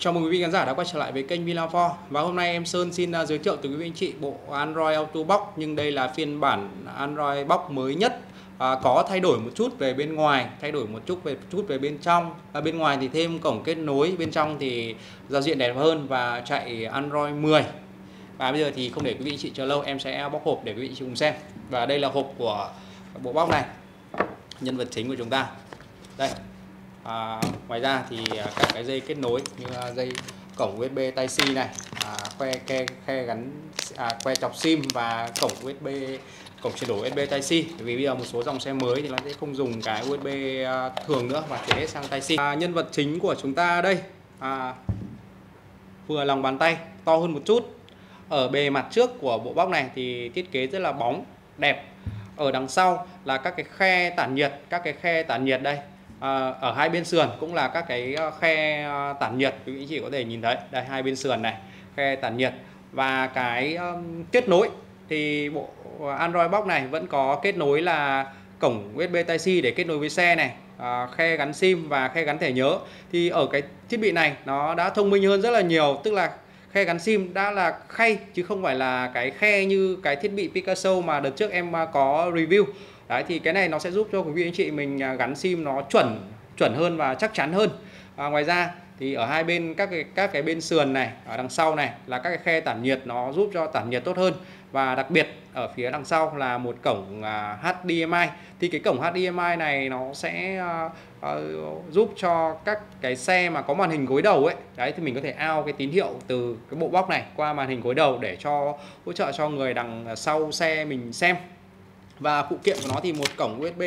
Chào mừng quý vị khán giả đã quay trở lại với kênh VinaFor và hôm nay em Sơn xin à, giới thiệu tới quý vị anh chị bộ Android Auto Box nhưng đây là phiên bản Android Box mới nhất à, có thay đổi một chút về bên ngoài thay đổi một chút về một chút về bên trong à, bên ngoài thì thêm cổng kết nối bên trong thì giao diện đẹp hơn và chạy Android 10 và bây giờ thì không để quý vị anh chị chờ lâu em sẽ bóc hộp để quý vị chị cùng xem và đây là hộp của bộ box này nhân vật chính của chúng ta đây à, ngoài ra thì à, các cái dây kết nối như à, dây cổng USB Type-C này à, que khe khe gắn à, que chọc sim và cổng USB cổng chuyển đổi USB Type-C vì bây giờ một số dòng xe mới thì nó sẽ không dùng cái USB à, thường nữa mà chuyển hết sang Type-C à, nhân vật chính của chúng ta đây à, vừa lòng bàn tay to hơn một chút ở bề mặt trước của bộ bóc này thì thiết kế rất là bóng đẹp ở đằng sau là các cái khe tản nhiệt các cái khe tản nhiệt đây À, ở hai bên sườn cũng là các cái ờ, khe ờ, tản nhiệt quý vị chỉ có thể nhìn thấy đây hai bên sườn này khe tản nhiệt và cái um, kết nối thì bộ Android Box này vẫn có kết nối là cổng USB Type-C để kết nối với xe này à, khe gắn sim và khe gắn thẻ nhớ thì ở cái thiết bị này nó đã thông minh hơn rất là nhiều tức là khe gắn sim đã là khay chứ không phải là cái khe như cái thiết bị Picasso mà đợt trước em ờ, có review đấy thì cái này nó sẽ giúp cho quý vị anh chị mình à, gắn sim nó chuẩn chuẩn hơn và chắc chắn hơn à, ngoài ra thì ở hai bên các cái các cái bên sườn này ở đằng sau này là các cái khe tản nhiệt nó giúp cho tản nhiệt tốt hơn và đặc biệt ở phía đằng sau là một cổng à, HDMI thì cái cổng HDMI này nó sẽ uh, uh, giúp cho các cái xe mà có màn hình gối đầu ấy đấy thì mình có thể ao cái tín hiệu từ cái bộ bóc này qua màn hình gối đầu để cho hỗ trợ cho người đằng sau xe mình xem và phụ kiện của nó thì một cổng USB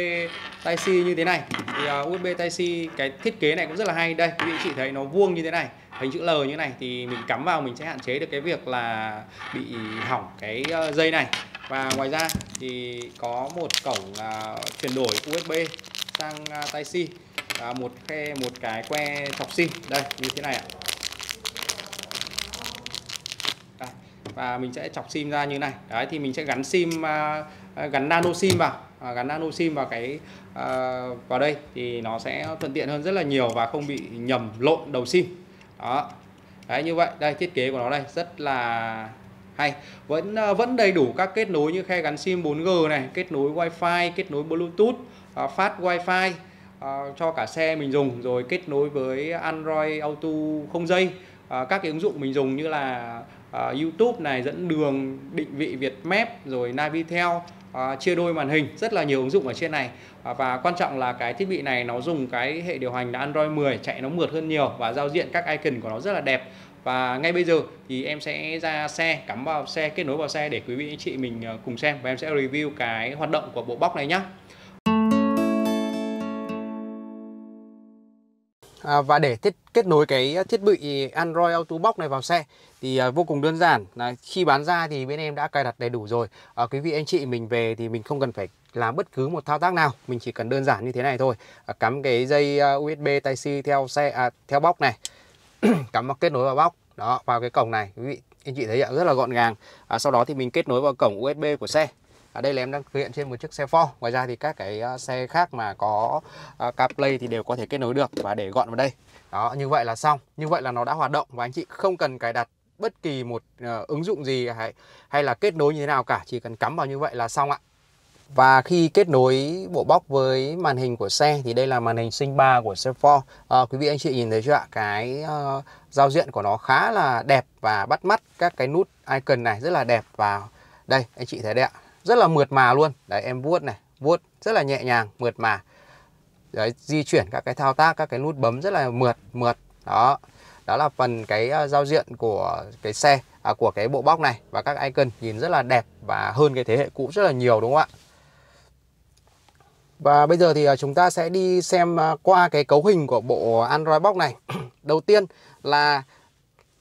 Type-C như thế này thì uh, à, USB Type-C cái thiết kế này cũng rất là hay đây quý vị chị thấy nó vuông như thế này hình chữ L như thế này thì mình cắm vào mình sẽ hạn chế được cái việc là bị hỏng cái ờ, dây này và ngoài ra thì có một cổng là chuyển đổi USB sang à, Type-C và một khe một cái que chọc sim đây như thế này ạ và mình sẽ chọc sim ra như này đấy thì mình sẽ gắn sim uh, Ờ, gắn nano sim vào à, gắn nano sim vào cái à, vào đây thì nó sẽ thuận tiện hơn rất là nhiều và không bị nhầm lộn đầu sim đó đấy như vậy đây thiết kế của nó đây rất là hay vẫn vẫn đầy đủ các kết nối như khe gắn sim 4G này kết nối wifi kết nối bluetooth à, phát wifi à, cho cả xe mình dùng rồi kết nối với Android Auto không dây à, các cái ứng dụng mình dùng như là à, YouTube này dẫn đường định vị Việt Map rồi Navitel à, chia đôi màn hình rất là nhiều ứng dụng ở trên này à, và quan trọng là cái thiết bị này nó dùng cái hệ điều hành là Android 10 chạy nó mượt hơn nhiều và giao diện các icon của nó rất là đẹp và ngay bây giờ thì em sẽ ra xe cắm vào xe kết nối vào xe để quý vị anh chị mình à, cùng xem và em sẽ review cái hoạt động của bộ box này nhé à, và để thiết kết nối cái thiết bị Android Auto Box này vào xe thì à, vô cùng đơn giản là khi bán ra thì bên em đã cài đặt đầy đủ rồi à, quý vị anh chị mình về thì mình không cần phải làm bất cứ một thao tác nào mình chỉ cần đơn giản như thế này thôi à, cắm cái dây à, USB Type C theo xe à, theo box này cắm vào kết nối vào box đó vào cái cổng này quý vị anh chị thấy ạ rất là gọn gàng à, sau đó thì mình kết nối vào cổng USB của xe à, đây là em đang thực hiện trên một chiếc xe Ford ngoài ra thì các cái ờ, xe khác mà có uh, CarPlay thì đều có thể kết nối được và để gọn vào đây đó như vậy là xong như vậy là nó đã hoạt động và anh chị không cần cài đặt bất kỳ một ờ, ứng dụng gì hay hay là kết nối như thế nào cả chỉ cần cắm vào như vậy là xong ạ và khi kết nối bộ bóc với màn hình của xe thì đây là màn hình sinh ba của xe Ford. À, quý vị anh chị nhìn thấy chưa ạ? Cái uh, giao diện của nó khá là đẹp và bắt mắt. Các cái nút icon này rất là đẹp và đây anh chị thấy đấy ạ rất là mượt mà luôn đấy em vuốt này vuốt rất là nhẹ nhàng mượt mà đấy di chuyển các cái thao tác các cái nút bấm rất là mượt mượt đó đó là phần cái ờ, giao diện của cái xe à, của cái bộ bóc này và các icon nhìn rất là đẹp và hơn cái thế hệ cũ rất là nhiều đúng không ạ và bây giờ thì ờ, chúng ta sẽ đi xem ờ, qua cái cấu hình của bộ Android Box này. Đầu tiên là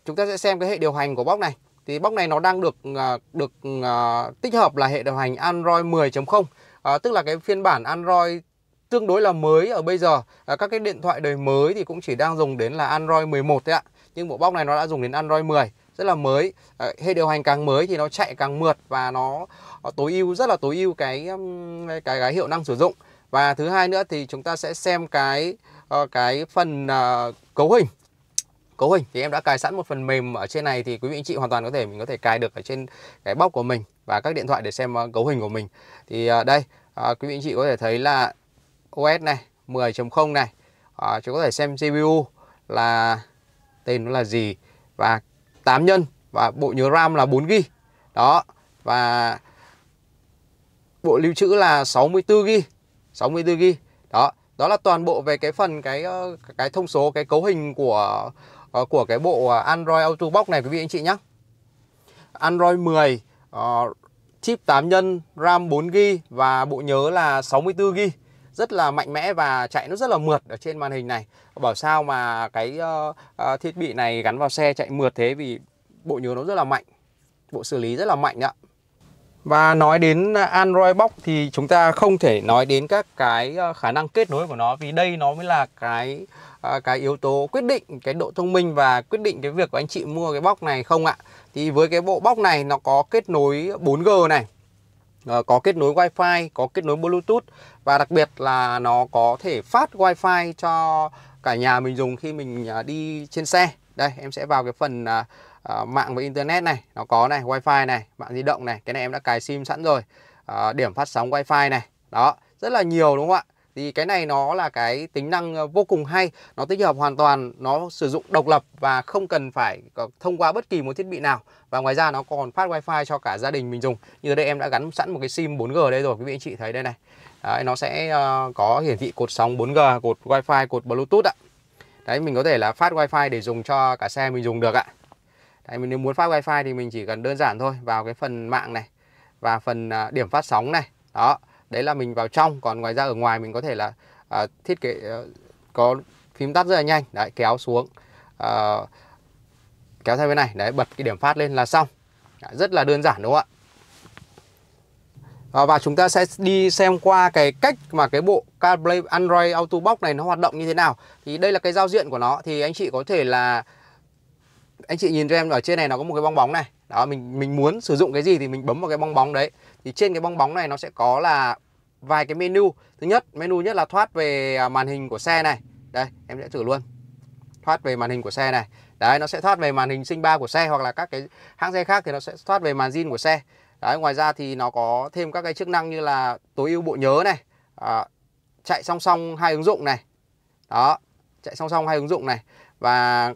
chúng ta sẽ xem cái hệ điều hành của box này thì box này nó đang được à, được à, tích hợp là hệ điều hành Android 10.0 à, tức là cái phiên bản Android tương đối là mới ở bây giờ à, các cái điện thoại đời mới thì cũng chỉ đang dùng đến là Android 11 thôi ạ nhưng bộ box này nó đã dùng đến Android 10 rất là mới à, hệ điều hành càng mới thì nó chạy càng mượt và nó tối ưu rất là tối ưu cái, cái um, cái cái hiệu năng sử dụng và thứ hai nữa thì chúng ta sẽ xem cái ờ, cái phần ờ, cấu hình cấu hình thì em đã cài sẵn một phần mềm ở trên này thì quý vị anh chị hoàn toàn có thể mình có thể cài được ở trên cái bóc của mình và các điện thoại để xem ờ, cấu hình của mình thì ờ, đây ờ, quý vị anh chị có thể thấy là OS này 10.0 này à, chúng có thể xem CPU là tên nó là gì và 8 nhân và bộ nhớ RAM là 4 GB đó và bộ lưu trữ là 64 GB 64 GB đó đó là toàn bộ về cái phần cái cái thông số cái cấu hình của Ờ, của cái bộ à, Android Auto Box này quý vị anh chị nhé. Android 10 uh, ờ, chip 8 nhân RAM 4GB và bộ nhớ là 64GB rất là mạnh mẽ và chạy nó rất là mượt ở trên màn hình này bảo sao mà cái uh, uh, thiết bị này gắn vào xe chạy mượt thế vì bộ nhớ nó rất là mạnh bộ xử lý rất là mạnh ạ và nói đến Android Box thì chúng ta không thể nói đến các cái ờ, khả năng kết nối của nó vì đây nó mới là cái ờ, cái yếu tố quyết định cái độ thông minh và quyết định cái việc của anh chị mua cái box này không ạ. Thì với cái bộ box này nó có kết nối 4G này. Ờ, có kết nối Wi-Fi, có kết nối Bluetooth và đặc biệt là nó có thể phát Wi-Fi cho cả nhà mình dùng khi mình đi trên xe. Đây, em sẽ vào cái phần à, À, mạng với internet này nó có này wifi này mạng di động này cái này em đã cài sim sẵn rồi à, điểm phát sóng wifi này đó rất là nhiều đúng không ạ thì cái này nó là cái tính năng à, vô cùng hay nó tích hợp hoàn toàn nó sử dụng độc lập và không cần phải thông qua bất kỳ một thiết bị nào và ngoài ra nó còn phát wifi cho cả gia đình mình dùng như đây em đã gắn sẵn một cái sim 4G đây rồi quý vị anh chị thấy đây này đấy, nó sẽ uh, có hiển thị cột sóng 4G cột wifi cột bluetooth ạ đấy mình có thể là phát wifi để dùng cho cả xe mình dùng được ạ Đấy, mình nếu muốn phát wifi thì mình chỉ cần đơn giản thôi vào cái phần mạng này và phần à, điểm phát sóng này đó đấy là mình vào trong còn ngoài ra ở ngoài mình có thể là à, thiết kế à, có phím tắt rất là nhanh đấy kéo xuống à, kéo theo bên này đấy bật cái điểm phát lên là xong đấy, rất là đơn giản đúng không ạ ờ, và chúng ta sẽ đi xem qua cái cách mà cái bộ CarPlay Android Auto Box này nó hoạt động như thế nào thì đây là cái giao diện của nó thì anh chị có thể là anh chị nhìn cho em ở trên này nó có một cái bong bóng này đó mình mình muốn sử dụng cái gì thì mình bấm vào cái bong bóng đấy thì trên cái bong bóng này nó sẽ có là vài cái menu thứ nhất menu nhất là thoát về à, màn hình của xe này đây em sẽ thử luôn thoát về màn hình của xe này đấy nó sẽ thoát về màn hình sinh ba của xe hoặc là các cái hãng xe khác thì nó sẽ thoát về màn zin của xe đấy ngoài ra thì nó có thêm các cái chức năng như là tối ưu bộ nhớ này à, chạy song song hai ứng dụng này đó chạy song song hai ứng dụng này và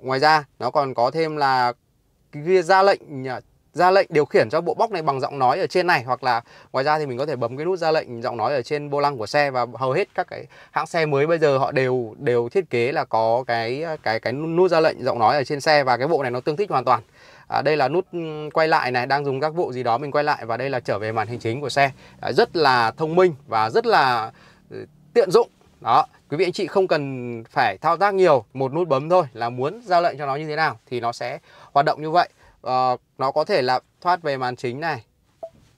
Ngoài ra nó còn có thêm là kia ra lệnh ra lệnh điều khiển cho bộ bóc này bằng giọng nói ở trên này hoặc là ngoài ra thì mình có thể bấm cái nút ra lệnh giọng nói ở trên bô lăng của xe và hầu hết các cái hãng xe mới bây giờ họ đều đều thiết kế là có cái cái cái nút ra lệnh giọng nói ở trên xe và cái bộ này nó tương thích hoàn toàn à, đây là nút ừ, quay lại này đang dùng các bộ gì đó mình quay lại và đây là trở về màn hình chính của xe à, rất là thông minh và rất là ừ, tiện dụng đó quý vị anh chị không cần phải thao tác nhiều một nút bấm thôi là muốn ra lệnh cho nó như thế nào thì nó sẽ hoạt động như vậy à, nó có thể là thoát về màn chính này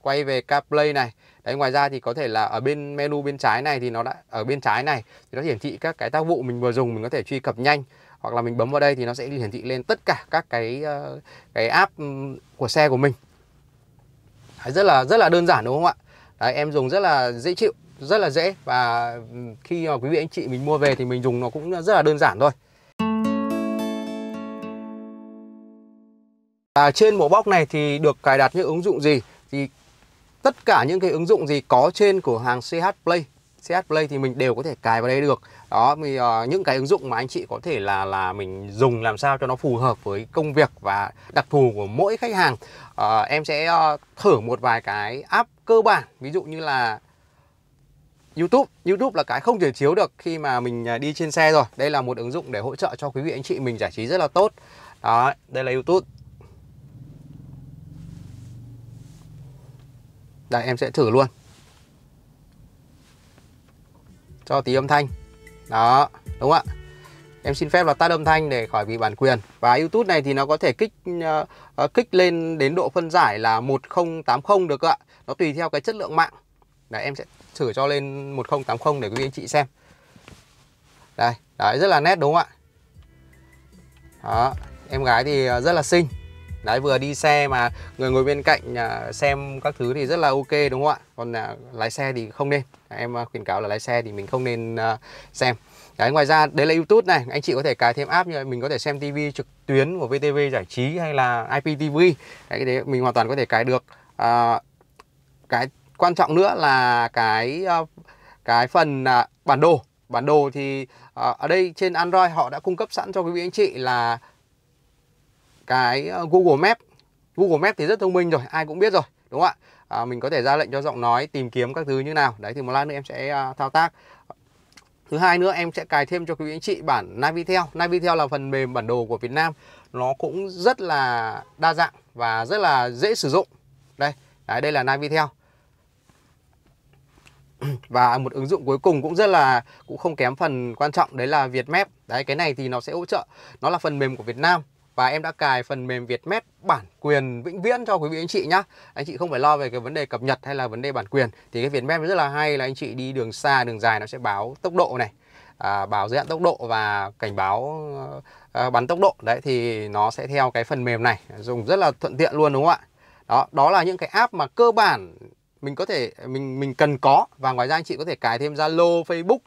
quay về CarPlay này đấy ngoài ra thì có thể là ở bên menu bên trái này thì nó đã ở bên trái này thì nó hiển thị các cái tác vụ mình vừa dùng mình có thể truy cập nhanh hoặc là mình bấm vào đây thì nó sẽ hiển thị lên tất cả các cái ờ, cái app ừ, của xe của mình đấy, rất là rất là đơn giản đúng không ạ đấy em dùng rất là dễ chịu rất là dễ và khi mà ờ, quý vị anh chị mình mua về thì mình dùng nó cũng rất là đơn giản thôi và trên mẫu bóc này thì được cài đặt những ứng dụng gì thì tất cả những cái ứng dụng gì có trên cửa hàng CH Play CH Play thì mình đều có thể cài vào đây được đó thì uh, những cái ứng dụng mà anh chị có thể là là mình dùng làm sao cho nó phù hợp với công việc và đặc thù của mỗi khách hàng uh, em sẽ uh, thử một vài cái app cơ bản ví dụ như là YouTube YouTube là cái không thể chiếu được khi mà mình à, đi trên xe rồi Đây là một ứng dụng để hỗ trợ cho quý vị anh chị mình giải trí rất là tốt Đó, đây là YouTube Đây em sẽ thử luôn Cho tí âm thanh Đó, đúng không ạ Em xin phép là tắt âm thanh để khỏi bị bản quyền Và YouTube này thì nó có thể kích uh, kích lên đến độ phân giải là 1080 được ạ Nó tùy theo cái chất lượng mạng Đấy em sẽ thử cho lên 1080 để quý vị anh chị xem đây đấy rất là nét đúng không ạ đó em gái thì ờ, rất là xinh đấy vừa đi xe mà người ngồi bên cạnh à, xem các thứ thì rất là ok đúng không ạ còn à, lái xe thì không nên em à, khuyến cáo là lái xe thì mình không nên xem Đấy, ngoài ra đấy là YouTube này, anh chị có thể cài thêm app như mình có thể xem TV trực tuyến của VTV giải trí hay là IPTV. Đấy, cái đấy mình hoàn toàn có thể cài được. À, cái quan trọng nữa là cái ờ, cái phần à, bản đồ bản đồ thì ờ, ở đây trên Android họ đã cung cấp sẵn cho quý vị anh chị là cái ờ, Google Map Google Map thì rất thông minh rồi ai cũng biết rồi đúng không ạ à, mình có thể ra lệnh cho giọng nói tìm kiếm các thứ như nào đấy thì một lát nữa em sẽ thao tác thứ hai nữa em sẽ cài thêm cho quý vị anh chị bản Navitel Navitel là phần mềm bản đồ của Việt Nam nó cũng rất là đa dạng và rất là dễ sử dụng đây đấy, đây là Navitel và một ứng dụng cuối cùng cũng rất là cũng không kém phần quan trọng đấy là Việt Vietmap đấy cái này thì nó sẽ hỗ trợ nó là phần mềm của Việt Nam và em đã cài phần mềm Việt Vietmap bản quyền vĩnh viễn cho quý vị anh chị nhá. Anh chị không phải lo về cái vấn đề cập nhật hay là vấn đề bản quyền. Thì cái Việt Vietmap rất là hay là anh chị đi đường xa, đường dài nó sẽ báo tốc độ này, à, báo giới hạn tốc độ và cảnh báo à, bắn tốc độ. Đấy thì nó sẽ theo cái phần mềm này, dùng rất là thuận tiện luôn đúng không ạ? Đó, đó là những cái app mà cơ bản mình có thể mình mình cần có và ngoài ra anh chị có thể cài thêm Zalo, Facebook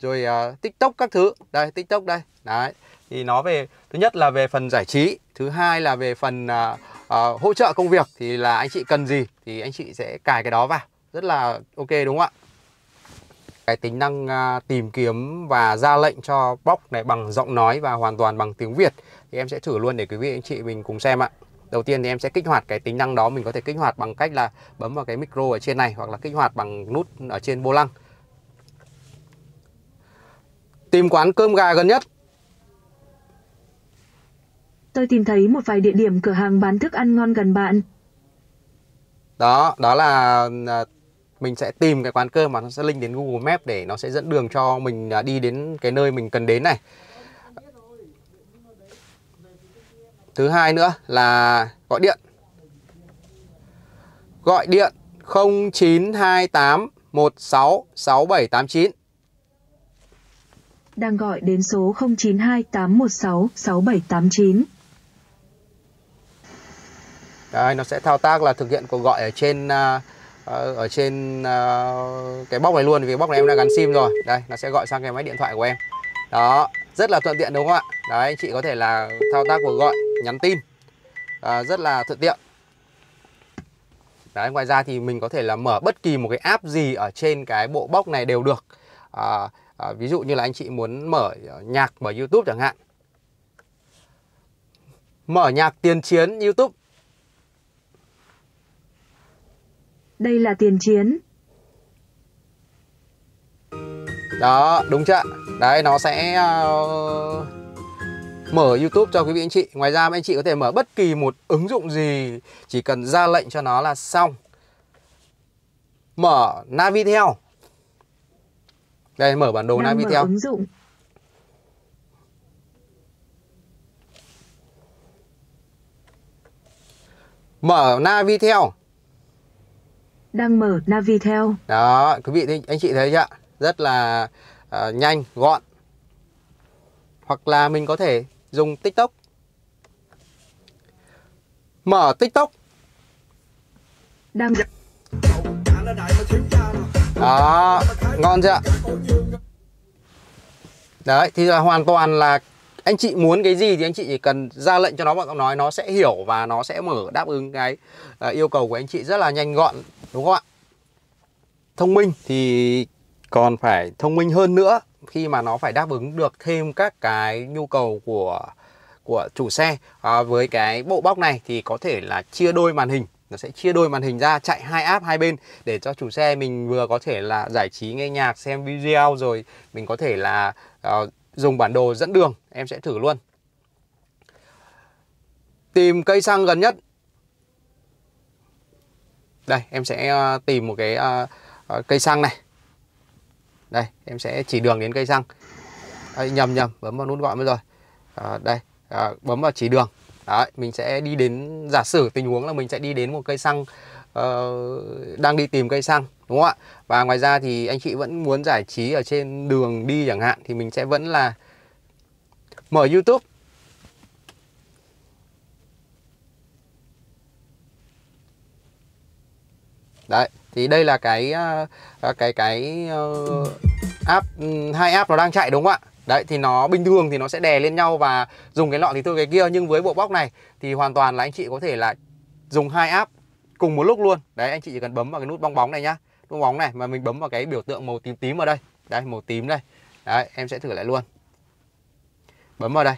rồi uh, TikTok các thứ. Đây TikTok đây. Đấy. Thì nó về thứ nhất là về phần giải trí, thứ hai là về phần uh, uh, hỗ trợ công việc thì là anh chị cần gì thì anh chị sẽ cài cái đó vào. Rất là ok đúng không ạ? cái tính năng tìm kiếm và ra lệnh cho box này bằng giọng nói và hoàn toàn bằng tiếng Việt thì em sẽ thử luôn để quý vị anh chị mình cùng xem ạ đầu tiên thì em sẽ kích hoạt cái tính năng đó mình có thể kích hoạt bằng cách là bấm vào cái micro ở trên này hoặc là kích hoạt bằng nút ở trên vô lăng tìm quán cơm gà gần nhất tôi tìm thấy một vài địa điểm cửa hàng bán thức ăn ngon gần bạn đó đó là à, mình sẽ tìm cái quán cơm mà nó sẽ link đến Google Maps để nó sẽ dẫn đường cho mình à, đi đến cái nơi mình cần đến này Thứ hai nữa là gọi điện. Gọi điện 0928 16 6789. Đang gọi đến số 092816 6789. đây nó sẽ thao tác là thực hiện cuộc gọi ở trên uh, ở trên uh, cái bóc này luôn vì bóc này em đã gắn sim rồi. Đây, nó sẽ gọi sang cái máy điện thoại của em. Đó, rất là thuận tiện đúng không ạ? Đấy, chị có thể là thao tác cuộc gọi nhắn tin à, rất là thuận tiện Đấy, ngoài ra thì mình có thể là mở bất kỳ một cái app gì ở trên cái bộ bóc này đều được à, à, ví dụ như là anh chị muốn mở nhạc mở YouTube chẳng hạn mở nhạc tiền chiến YouTube đây là tiền chiến đó đúng chưa đấy nó sẽ uh, mở YouTube cho quý vị anh chị. Ngoài ra anh chị có thể mở bất kỳ một ứng dụng gì, chỉ cần ra lệnh cho nó là xong. Mở Navitel. Đây mở bản đồ Đang Navitel. Mở ứng dụng. Navitel. Đang mở Navitel. Đó, quý vị anh chị thấy chưa? ạ? Rất là uh, nhanh, gọn hoặc là mình có thể dùng TikTok. Mở TikTok. Đang Đó, ngon chưa Đấy, thì là hoàn toàn là anh chị muốn cái gì thì anh chị chỉ cần ra lệnh cho nó bọn nó nói nó sẽ hiểu và nó sẽ mở đáp ứng cái à, yêu cầu của anh chị rất là nhanh gọn đúng không ạ? Thông minh thì còn phải thông minh hơn nữa khi mà nó phải đáp ứng được thêm các cái nhu cầu của của chủ xe à, với cái bộ bóc này thì có thể là chia đôi màn hình nó sẽ chia đôi màn hình ra chạy hai app hai bên để cho chủ xe mình vừa có thể là giải trí nghe nhạc xem video rồi mình có thể là uh, dùng bản đồ dẫn đường em sẽ thử luôn tìm cây xăng gần nhất đây em sẽ uh, tìm một cái uh, uh, cây xăng này đây em sẽ chỉ đường đến cây xăng đây, nhầm nhầm bấm vào nút gọi mới rồi à, đây à, bấm vào chỉ đường Đấy, mình sẽ đi đến giả sử tình huống là mình sẽ đi đến một cây xăng uh, đang đi tìm cây xăng đúng không ạ và ngoài ra thì anh chị vẫn muốn giải trí ở trên đường đi chẳng hạn thì mình sẽ vẫn là mở YouTube đấy thì đây là cái à, à, cái cái uh, app ừ, hai app nó đang chạy đúng không ạ đấy thì nó bình thường thì nó sẽ đè lên nhau và dùng cái lọ thì tôi cái kia nhưng với bộ bóc này thì hoàn toàn là anh chị có thể là dùng hai app cùng một lúc luôn đấy anh chị chỉ cần bấm vào cái nút bong bóng này nhá nút bóng này mà mình bấm vào cái biểu tượng màu tím tím ở đây đây màu tím đây đấy em sẽ thử lại luôn bấm vào đây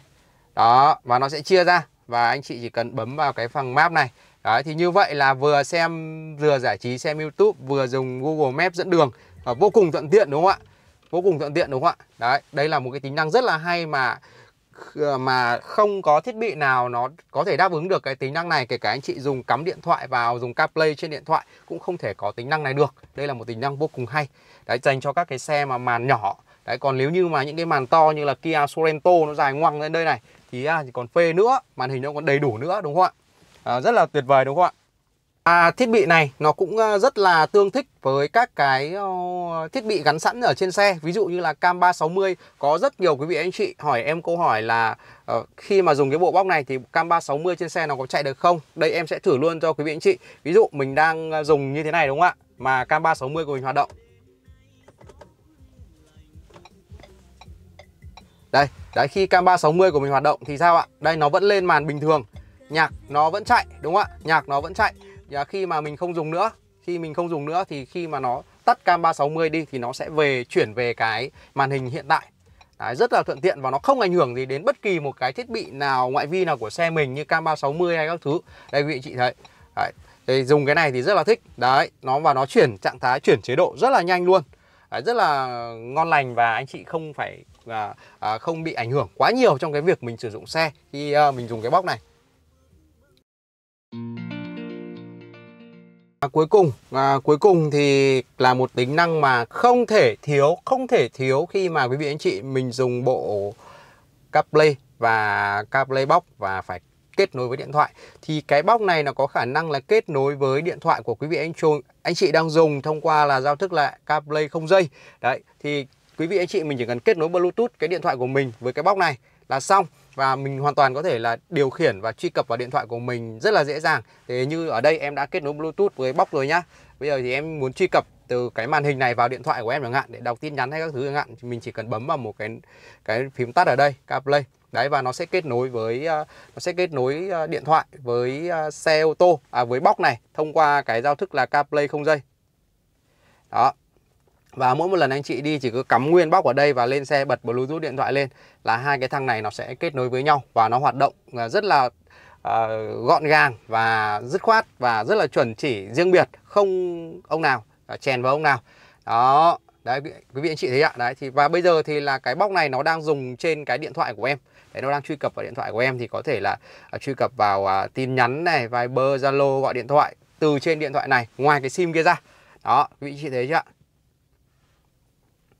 đó và nó sẽ chia ra và anh chị chỉ cần bấm vào cái phần map này Đấy, thì như vậy là vừa xem vừa giải trí xem YouTube vừa dùng Google Maps dẫn đường và vô cùng thuận tiện đúng không ạ vô cùng thuận tiện đúng không ạ đấy đây là một cái tính năng rất là hay mà ờ, mà không có thiết bị nào nó có thể đáp ứng được cái tính năng này kể cả anh chị dùng cắm điện thoại vào dùng CarPlay trên điện thoại cũng không thể có tính năng này được đây là một tính năng vô cùng hay đấy dành cho các cái xe mà màn nhỏ đấy còn nếu như mà những cái màn to như là Kia Sorento nó dài ngoằng lên đây này thì, à, còn phê nữa màn hình nó còn đầy đủ nữa đúng không ạ à, rất là tuyệt vời đúng không ạ à, thiết bị này nó cũng ờ, rất là tương thích với các cái ờ, thiết bị gắn sẵn ở trên xe ví dụ như là cam 360 có rất nhiều quý vị anh chị hỏi em câu hỏi là uh, khi mà dùng cái bộ bóc này thì cam 360 trên xe nó có chạy được không đây em sẽ thử luôn cho quý vị anh chị ví dụ mình đang dùng như thế này đúng không ạ mà cam 360 của mình hoạt động đây đấy khi cam 360 của mình hoạt động thì sao ạ đây nó vẫn lên màn bình thường nhạc nó vẫn chạy đúng không ạ nhạc nó vẫn chạy và khi mà mình không dùng nữa khi mình không dùng nữa thì khi mà nó tắt cam 360 đi thì nó sẽ về chuyển về cái màn hình hiện tại Đấy, rất là thuận tiện và nó không ảnh hưởng gì đến bất kỳ một cái thiết bị nào ngoại vi nào của xe mình như cam 360 hay các thứ đây quý vị chị thấy Đấy, thì dùng cái này thì rất là thích đấy nó và nó chuyển trạng thái chuyển chế độ rất là nhanh luôn đấy, rất là ngon lành và anh chị không phải à, à, không bị ảnh hưởng quá nhiều trong cái việc mình sử dụng xe khi à, mình dùng cái bóc này À, cuối cùng à, cuối cùng thì là một tính năng mà không thể thiếu không thể thiếu khi mà quý vị anh chị mình dùng bộ CarPlay và CarPlay Box và phải kết nối với điện thoại thì cái box này nó có khả năng là kết nối với điện thoại của quý vị anh chuông anh chị đang dùng thông qua là giao thức là CarPlay không dây đấy thì quý vị anh chị mình chỉ cần kết nối Bluetooth cái điện thoại của mình với cái box này là xong và mình hoàn toàn có thể là điều khiển và truy cập vào điện thoại của mình rất là dễ dàng thế như ở đây em đã kết nối bluetooth với box rồi nhá bây giờ thì em muốn truy cập từ cái màn hình này vào điện thoại của em chẳng hạn để đọc tin nhắn hay các thứ chẳng hạn mình chỉ cần bấm vào một cái cái phím tắt ở đây CarPlay đấy và nó sẽ kết nối với ờ, nó sẽ kết nối ờ, điện thoại với ờ, xe ô tô à với box này thông qua cái giao thức là CarPlay không dây đó và mỗi một lần anh chị đi chỉ cứ cắm nguyên bóc ở đây và lên xe bật bluetooth điện thoại lên là hai cái thang này nó sẽ kết nối với nhau và nó hoạt động à, rất là uh, gọn gàng và dứt khoát và rất là chuẩn chỉ riêng biệt không ông nào à, chèn vào ông nào đó đấy quý vị anh chị thấy ạ đấy thì và bây giờ thì là cái bóc này nó đang dùng trên cái điện thoại của em đấy nó đang truy cập vào điện thoại của em thì có thể là uh, truy cập vào uh, tin nhắn này Viber Zalo gọi điện thoại từ trên điện thoại này ngoài cái sim kia ra đó quý vị chị thấy chưa ạ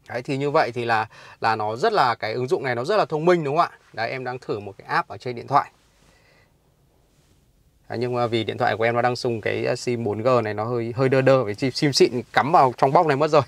Đấy, thì như vậy thì là là nó rất là cái ứng dụng này nó rất là thông minh đúng không ạ? Đấy em đang thử một cái app ở trên điện thoại. À, nhưng mà vì điện thoại của em nó đang dùng cái uh, sim 4G này nó hơi hơi đơ đơ với sim xịn cắm vào trong bóc này mất rồi.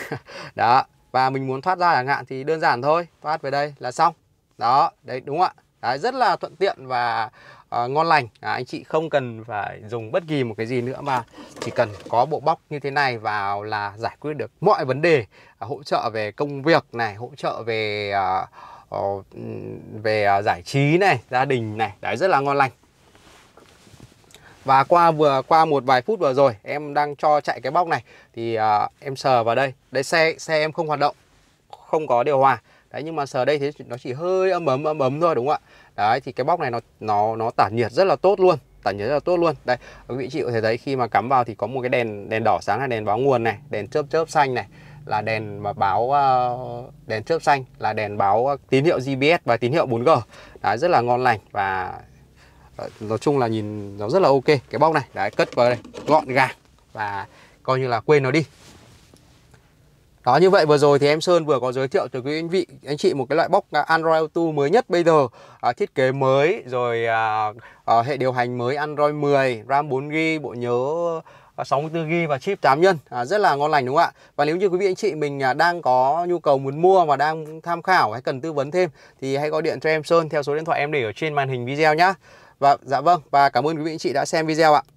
đó, và mình muốn thoát ra chẳng hạn thì đơn giản thôi, thoát về đây là xong. Đó, đấy đúng không ạ? Đấy rất là thuận tiện và À, ngon lành à, anh chị không cần phải dùng bất kỳ một cái gì nữa mà chỉ cần có bộ bóc như thế này vào là giải quyết được mọi vấn đề à, hỗ trợ về công việc này hỗ trợ về à, ờ, về à, giải trí này gia đình này đấy rất là ngon lành và qua vừa qua một vài phút vừa rồi em đang cho chạy cái bóc này thì à, em sờ vào đây đây xe xe em không hoạt động không có điều hòa đấy nhưng mà sờ đây thì nó chỉ hơi ấm ấm ấm ấm thôi đúng không ạ đấy thì cái bóc này nó nó nó tản nhiệt rất là tốt luôn tản nhiệt rất là tốt luôn đây quý vị chị có thể thấy khi mà cắm vào thì có một cái đèn đèn đỏ sáng là đèn báo nguồn này đèn chớp chớp xanh này là đèn mà báo ờ, đèn chớp xanh là đèn báo ờ, tín hiệu GPS và tín hiệu 4G đấy rất là ngon lành và ờ, nói chung là nhìn nó rất là ok cái bóc này đấy cất vào đây gọn gàng và coi như là quên nó đi đó như vậy vừa rồi thì em Sơn vừa có giới thiệu tới quý anh vị anh chị một cái loại box Android Auto mới nhất bây giờ à, thiết kế mới rồi à, à, hệ điều hành mới Android 10 RAM 4GB bộ nhớ 64GB à, và chip 8 nhân à, rất là ngon lành đúng không ạ và nếu như quý vị anh chị mình à, đang có nhu cầu muốn mua và đang tham khảo hay cần tư vấn thêm thì hãy gọi điện cho em Sơn theo số điện thoại em để ở trên màn hình video nhé và dạ vâng và cảm ơn quý vị anh chị đã xem video ạ